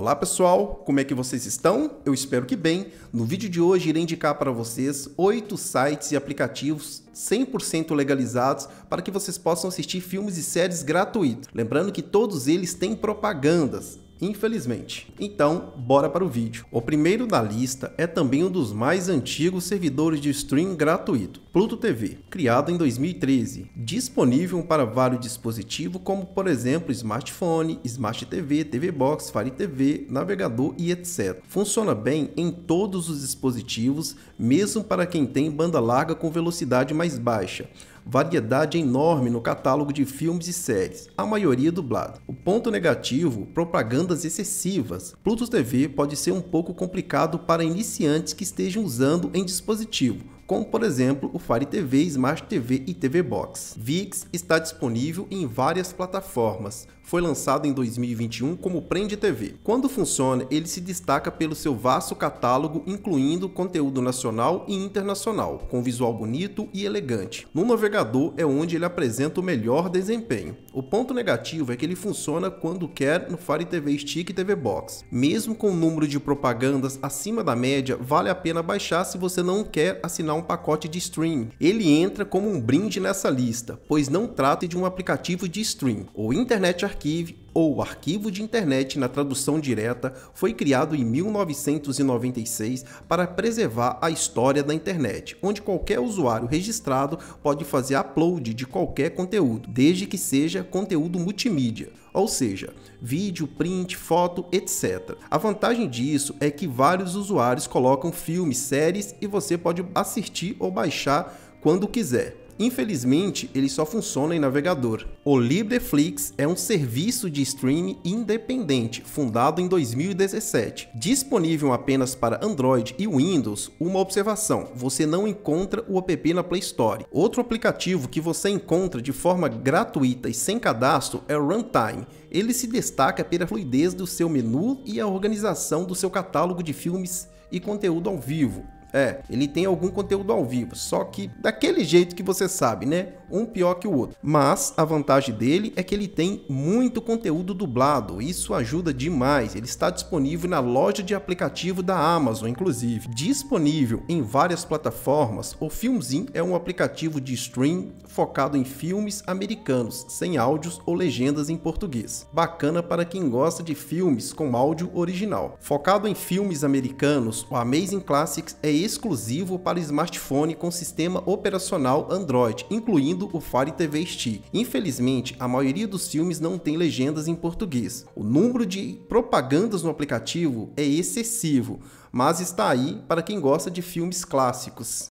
Olá pessoal, como é que vocês estão? Eu espero que bem. No vídeo de hoje irei indicar para vocês 8 sites e aplicativos 100% legalizados para que vocês possam assistir filmes e séries gratuitos. Lembrando que todos eles têm propagandas infelizmente. Então, bora para o vídeo. O primeiro da lista é também um dos mais antigos servidores de stream gratuito, Pluto TV, criado em 2013, disponível para vários dispositivos como, por exemplo, smartphone, smart TV, TV Box, Fire TV, navegador e etc. Funciona bem em todos os dispositivos, mesmo para quem tem banda larga com velocidade mais baixa variedade enorme no catálogo de filmes e séries, a maioria dublada. O ponto negativo, propagandas excessivas. Pluto TV pode ser um pouco complicado para iniciantes que estejam usando em dispositivo, como por exemplo o Fire TV, Smart TV e TV Box. ViX está disponível em várias plataformas, foi lançado em 2021 como Prende TV. Quando funciona, ele se destaca pelo seu vasto catálogo, incluindo conteúdo nacional e internacional, com visual bonito e elegante. No navegador é onde ele apresenta o melhor desempenho. O ponto negativo é que ele funciona quando quer no Fire TV Stick e TV Box. Mesmo com o número de propagandas acima da média, vale a pena baixar se você não quer assinar um pacote de streaming. Ele entra como um brinde nessa lista, pois não trata de um aplicativo de streaming. O Internet Archive ou Arquivo de Internet na tradução direta, foi criado em 1996 para preservar a história da internet, onde qualquer usuário registrado pode fazer upload de qualquer conteúdo, desde que seja conteúdo multimídia ou seja, vídeo, print, foto, etc. A vantagem disso é que vários usuários colocam filmes, séries e você pode assistir ou baixar quando quiser. Infelizmente, ele só funciona em navegador. O LibreFlix é um serviço de streaming independente, fundado em 2017. Disponível apenas para Android e Windows, uma observação, você não encontra o app na Play Store. Outro aplicativo que você encontra de forma gratuita e sem cadastro é o Runtime. Ele se destaca pela fluidez do seu menu e a organização do seu catálogo de filmes e conteúdo ao vivo. É, ele tem algum conteúdo ao vivo, só que daquele jeito que você sabe, né? um pior que o outro. Mas a vantagem dele é que ele tem muito conteúdo dublado, isso ajuda demais. Ele está disponível na loja de aplicativo da Amazon, inclusive. Disponível em várias plataformas, o Filmzin é um aplicativo de stream focado em filmes americanos, sem áudios ou legendas em português. Bacana para quem gosta de filmes com áudio original. Focado em filmes americanos, o Amazing Classics é exclusivo para smartphone com sistema operacional Android, incluindo o Fare TV Stick. Infelizmente, a maioria dos filmes não tem legendas em português. O número de propagandas no aplicativo é excessivo, mas está aí para quem gosta de filmes clássicos.